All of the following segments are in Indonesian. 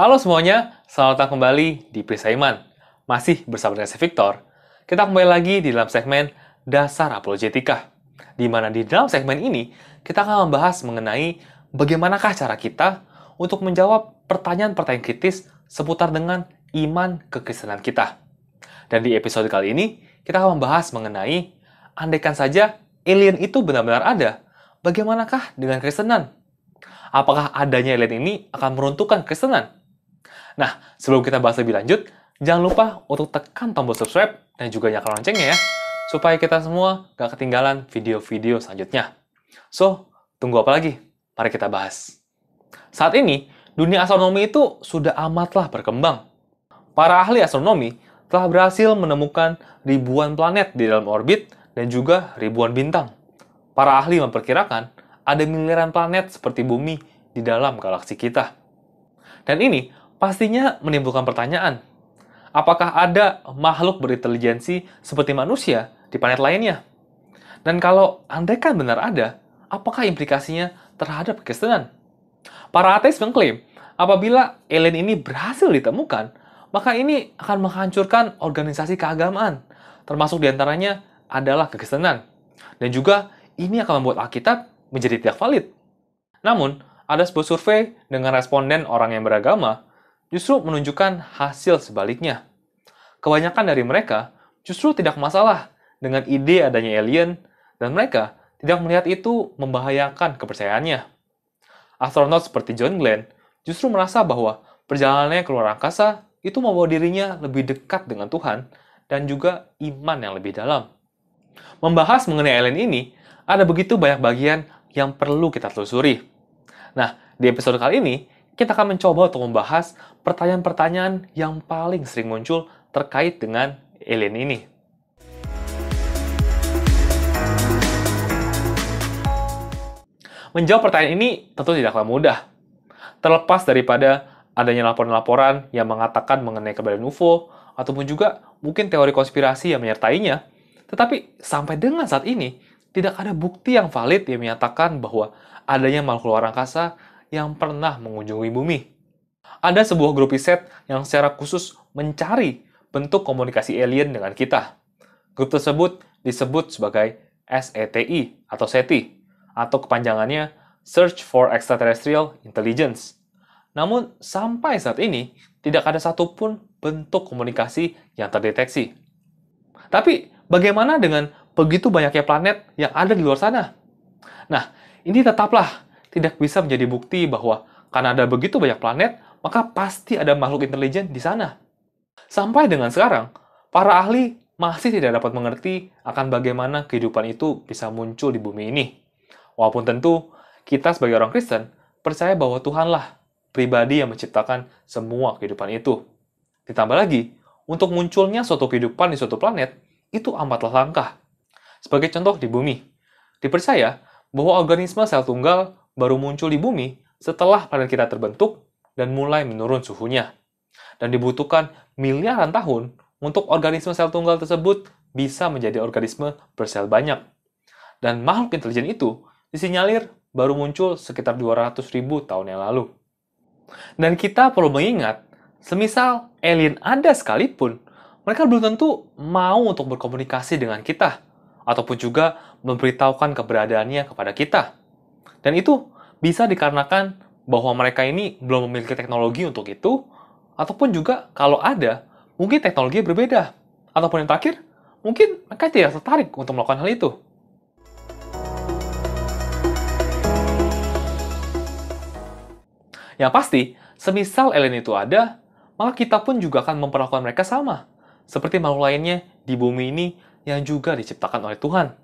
Halo semuanya, selamat datang kembali di Prisaiman. Masih bersama dengan saya Victor. Kita kembali lagi di dalam segmen Dasar Apologetika. Di mana di dalam segmen ini, kita akan membahas mengenai bagaimanakah cara kita untuk menjawab pertanyaan-pertanyaan kritis seputar dengan iman kekristenan kita. Dan di episode kali ini, kita akan membahas mengenai andaikan saja alien itu benar-benar ada, bagaimanakah dengan kristenan Apakah adanya alien ini akan meruntuhkan kristenan Nah, sebelum kita bahas lebih lanjut, jangan lupa untuk tekan tombol subscribe dan juga nyalakan loncengnya ya, supaya kita semua gak ketinggalan video-video selanjutnya. So, tunggu apa lagi? Mari kita bahas. Saat ini, dunia astronomi itu sudah amatlah berkembang. Para ahli astronomi telah berhasil menemukan ribuan planet di dalam orbit dan juga ribuan bintang. Para ahli memperkirakan ada miliaran planet seperti bumi di dalam galaksi kita. Dan ini pastinya menimbulkan pertanyaan. Apakah ada makhluk berinteligensi seperti manusia di planet lainnya? Dan kalau andaikan benar ada, apakah implikasinya terhadap kekristenan? Para ateis mengklaim, apabila alien ini berhasil ditemukan, maka ini akan menghancurkan organisasi keagamaan, termasuk diantaranya adalah kekristenan. Dan juga ini akan membuat Alkitab menjadi tidak valid. Namun, ada sebuah survei dengan responden orang yang beragama justru menunjukkan hasil sebaliknya. Kebanyakan dari mereka justru tidak masalah dengan ide adanya alien, dan mereka tidak melihat itu membahayakan kepercayaannya. Astronot seperti John Glenn justru merasa bahwa perjalanannya ke luar angkasa itu membawa dirinya lebih dekat dengan Tuhan dan juga iman yang lebih dalam. Membahas mengenai alien ini, ada begitu banyak bagian yang perlu kita telusuri. Nah, di episode kali ini, kita akan mencoba untuk membahas pertanyaan-pertanyaan yang paling sering muncul terkait dengan alien ini. Menjawab pertanyaan ini tentu tidaklah mudah. Terlepas daripada adanya laporan-laporan yang mengatakan mengenai keberadaan UFO, ataupun juga mungkin teori konspirasi yang menyertainya, tetapi sampai dengan saat ini, tidak ada bukti yang valid yang menyatakan bahwa adanya makhluk luar angkasa yang pernah mengunjungi bumi ada sebuah grup riset yang secara khusus mencari bentuk komunikasi alien dengan kita. Grup tersebut disebut sebagai SETI atau SETI, atau kepanjangannya Search for Extraterrestrial Intelligence. Namun, sampai saat ini, tidak ada satupun bentuk komunikasi yang terdeteksi. Tapi, bagaimana dengan begitu banyaknya planet yang ada di luar sana? Nah, ini tetaplah tidak bisa menjadi bukti bahwa karena ada begitu banyak planet, maka pasti ada makhluk intelijen di sana. Sampai dengan sekarang, para ahli masih tidak dapat mengerti akan bagaimana kehidupan itu bisa muncul di bumi ini. Walaupun tentu, kita sebagai orang Kristen percaya bahwa Tuhanlah pribadi yang menciptakan semua kehidupan itu. Ditambah lagi, untuk munculnya suatu kehidupan di suatu planet, itu amatlah langkah. Sebagai contoh di bumi, dipercaya bahwa organisme sel tunggal baru muncul di bumi setelah planet kita terbentuk dan mulai menurun suhunya. Dan dibutuhkan miliaran tahun untuk organisme sel tunggal tersebut bisa menjadi organisme bersel banyak. Dan makhluk intelijen itu disinyalir baru muncul sekitar 200 ribu tahun yang lalu. Dan kita perlu mengingat, semisal alien ada sekalipun, mereka belum tentu mau untuk berkomunikasi dengan kita, ataupun juga memberitahukan keberadaannya kepada kita. Dan itu bisa dikarenakan bahwa mereka ini belum memiliki teknologi untuk itu, ataupun juga kalau ada, mungkin teknologi berbeda. Ataupun yang terakhir, mungkin mereka tidak tertarik untuk melakukan hal itu. Yang pasti, semisal alien itu ada, maka kita pun juga akan memperlakukan mereka sama, seperti makhluk lainnya di bumi ini yang juga diciptakan oleh Tuhan.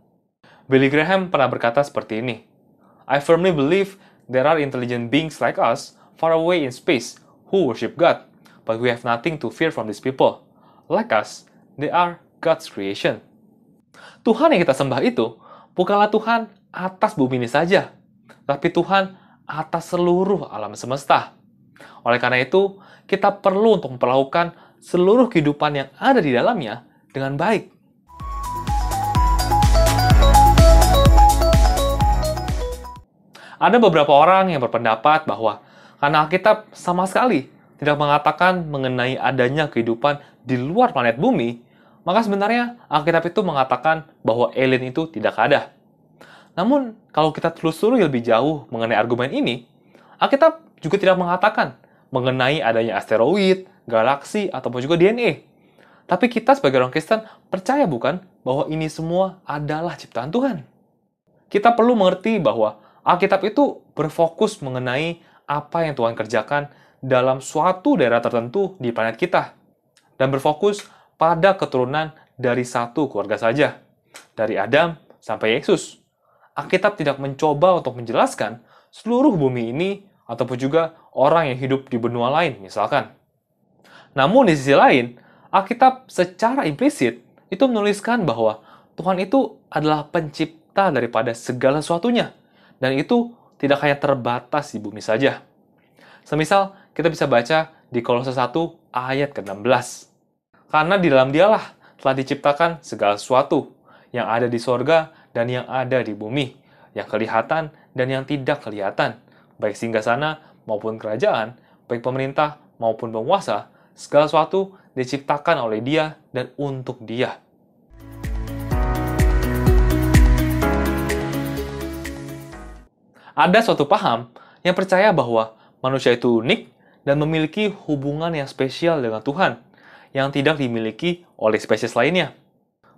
Billy Graham pernah berkata seperti ini, I firmly believe There are intelligent beings like us, far away in space, who worship God, but we have nothing to fear from these people. Like us, they are God's creation. Tuhan yang kita sembah itu bukanlah Tuhan atas bumi ini saja, tapi Tuhan atas seluruh alam semesta. Oleh karena itu, kita perlu untuk memperlakukan seluruh kehidupan yang ada di dalamnya dengan baik. Ada beberapa orang yang berpendapat bahwa karena Alkitab sama sekali tidak mengatakan mengenai adanya kehidupan di luar planet bumi, maka sebenarnya Alkitab itu mengatakan bahwa alien itu tidak ada. Namun, kalau kita telusuri lebih jauh mengenai argumen ini, Alkitab juga tidak mengatakan mengenai adanya asteroid, galaksi, ataupun juga DNA. Tapi kita sebagai orang Kristen percaya bukan bahwa ini semua adalah ciptaan Tuhan. Kita perlu mengerti bahwa Alkitab itu berfokus mengenai apa yang Tuhan kerjakan dalam suatu daerah tertentu di planet kita dan berfokus pada keturunan dari satu keluarga saja, dari Adam sampai Yesus. Alkitab tidak mencoba untuk menjelaskan seluruh bumi ini ataupun juga orang yang hidup di benua lain misalkan. Namun di sisi lain, Alkitab secara implisit itu menuliskan bahwa Tuhan itu adalah pencipta daripada segala sesuatunya dan itu tidak hanya terbatas di bumi saja. Semisal, kita bisa baca di Kolose 1 ayat ke-16. Karena di dalam dialah telah diciptakan segala sesuatu yang ada di sorga dan yang ada di bumi, yang kelihatan dan yang tidak kelihatan, baik singgasana maupun kerajaan, baik pemerintah maupun penguasa, segala sesuatu diciptakan oleh dia dan untuk dia. Ada suatu paham yang percaya bahwa manusia itu unik dan memiliki hubungan yang spesial dengan Tuhan yang tidak dimiliki oleh spesies lainnya.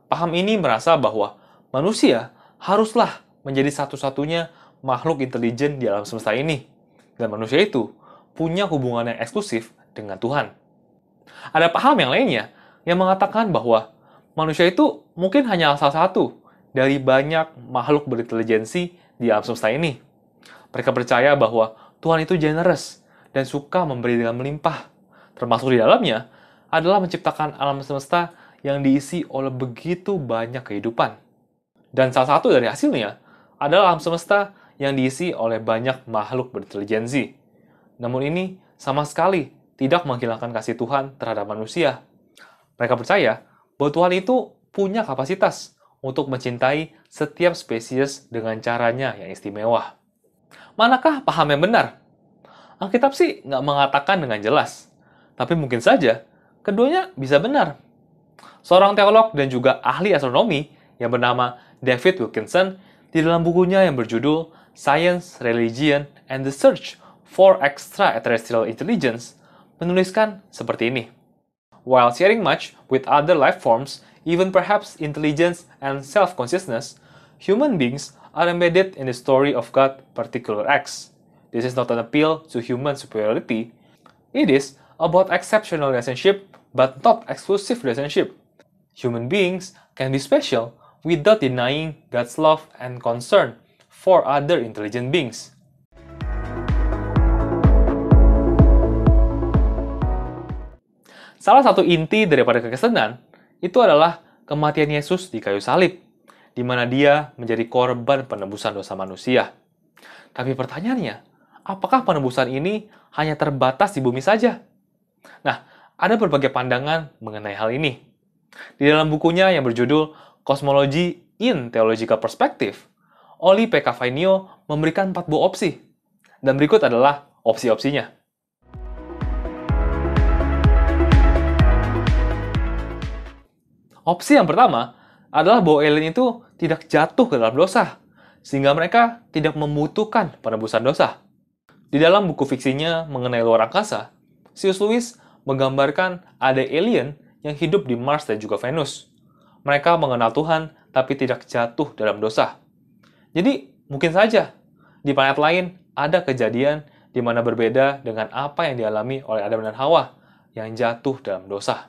Paham ini merasa bahwa manusia haruslah menjadi satu-satunya makhluk intelijen di alam semesta ini. Dan manusia itu punya hubungan yang eksklusif dengan Tuhan. Ada paham yang lainnya yang mengatakan bahwa manusia itu mungkin hanya salah satu dari banyak makhluk berintelijensi di alam semesta ini. Mereka percaya bahwa Tuhan itu generous dan suka memberi dengan melimpah. Termasuk di dalamnya adalah menciptakan alam semesta yang diisi oleh begitu banyak kehidupan. Dan salah satu dari hasilnya adalah alam semesta yang diisi oleh banyak makhluk berinteligensi. Namun ini sama sekali tidak menghilangkan kasih Tuhan terhadap manusia. Mereka percaya bahwa Tuhan itu punya kapasitas untuk mencintai setiap spesies dengan caranya yang istimewa manakah paham yang benar? Alkitab sih nggak mengatakan dengan jelas, tapi mungkin saja keduanya bisa benar. Seorang teolog dan juga ahli astronomi yang bernama David Wilkinson di dalam bukunya yang berjudul Science, Religion, and the Search for Extraterrestrial Intelligence menuliskan seperti ini. While sharing much with other life forms, even perhaps intelligence and self-consciousness, human beings are embedded in the story of God's particular acts. This is not an appeal to human superiority. It is about exceptional relationship, but not exclusive relationship. Human beings can be special without denying God's love and concern for other intelligent beings. Salah satu inti daripada kekesenan itu adalah kematian Yesus di kayu salib di mana dia menjadi korban penebusan dosa manusia. Tapi pertanyaannya, apakah penebusan ini hanya terbatas di bumi saja? Nah, ada berbagai pandangan mengenai hal ini. Di dalam bukunya yang berjudul Cosmology in Theological Perspective, Oli P. Cavainio memberikan empat buah opsi. Dan berikut adalah opsi-opsinya. Opsi yang pertama adalah bahwa alien itu tidak jatuh ke dalam dosa, sehingga mereka tidak membutuhkan penebusan dosa. Di dalam buku fiksinya mengenai luar angkasa, Sius Lewis menggambarkan ada alien yang hidup di Mars dan juga Venus. Mereka mengenal Tuhan, tapi tidak jatuh dalam dosa. Jadi, mungkin saja di planet lain ada kejadian di mana berbeda dengan apa yang dialami oleh Adam dan Hawa yang jatuh dalam dosa.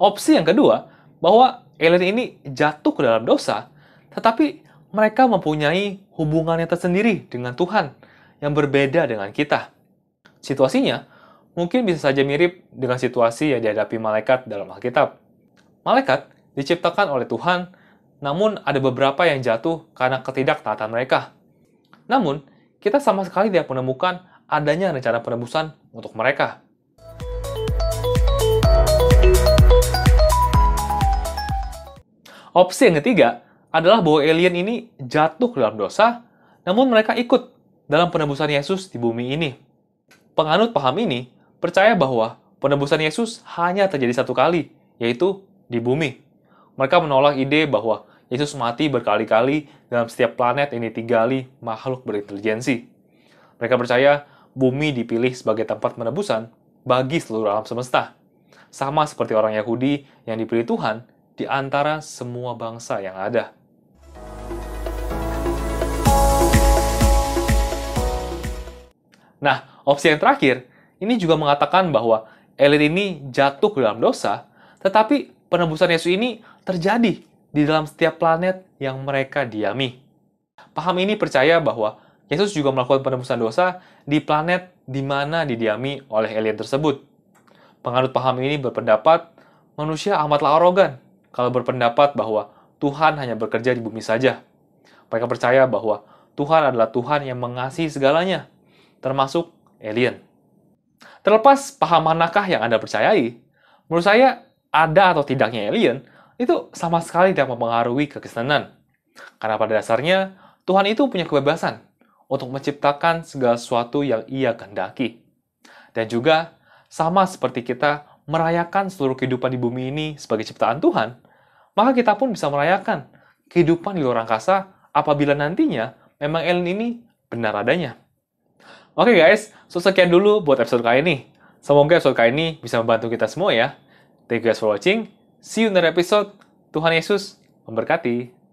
Opsi yang kedua, bahwa alien ini jatuh ke dalam dosa, tetapi mereka mempunyai hubungan yang tersendiri dengan Tuhan yang berbeda dengan kita. Situasinya mungkin bisa saja mirip dengan situasi yang dihadapi malaikat dalam Alkitab. Malaikat diciptakan oleh Tuhan, namun ada beberapa yang jatuh karena ketidaktaatan mereka. Namun, kita sama sekali tidak menemukan adanya rencana penebusan untuk mereka. Opsi yang ketiga adalah bahwa alien ini jatuh ke dalam dosa, namun mereka ikut dalam penebusan Yesus di bumi ini. Penganut paham ini percaya bahwa penebusan Yesus hanya terjadi satu kali, yaitu di bumi. Mereka menolak ide bahwa Yesus mati berkali-kali dalam setiap planet ini ditinggali makhluk berinteligensi. Mereka percaya bumi dipilih sebagai tempat penebusan bagi seluruh alam semesta. Sama seperti orang Yahudi yang dipilih Tuhan di antara semua bangsa yang ada. Nah, opsi yang terakhir ini juga mengatakan bahwa elit ini jatuh ke dalam dosa, tetapi penebusan Yesus ini terjadi di dalam setiap planet yang mereka diami. Paham ini percaya bahwa Yesus juga melakukan penebusan dosa di planet di mana didiami oleh alien tersebut. Penganut paham ini berpendapat manusia amatlah arogan kalau berpendapat bahwa Tuhan hanya bekerja di bumi saja. Mereka percaya bahwa Tuhan adalah Tuhan yang mengasihi segalanya, termasuk alien. Terlepas paham manakah yang Anda percayai, menurut saya ada atau tidaknya alien itu sama sekali tidak mempengaruhi kekristenan. Karena pada dasarnya, Tuhan itu punya kebebasan untuk menciptakan segala sesuatu yang ia kehendaki. Dan juga, sama seperti kita merayakan seluruh kehidupan di bumi ini sebagai ciptaan Tuhan, maka kita pun bisa merayakan kehidupan di luar angkasa apabila nantinya memang alien ini benar adanya. Oke okay guys, so sekian dulu buat episode kali ini. Semoga episode kali ini bisa membantu kita semua ya. Thank you guys for watching. See you in the episode. Tuhan Yesus memberkati.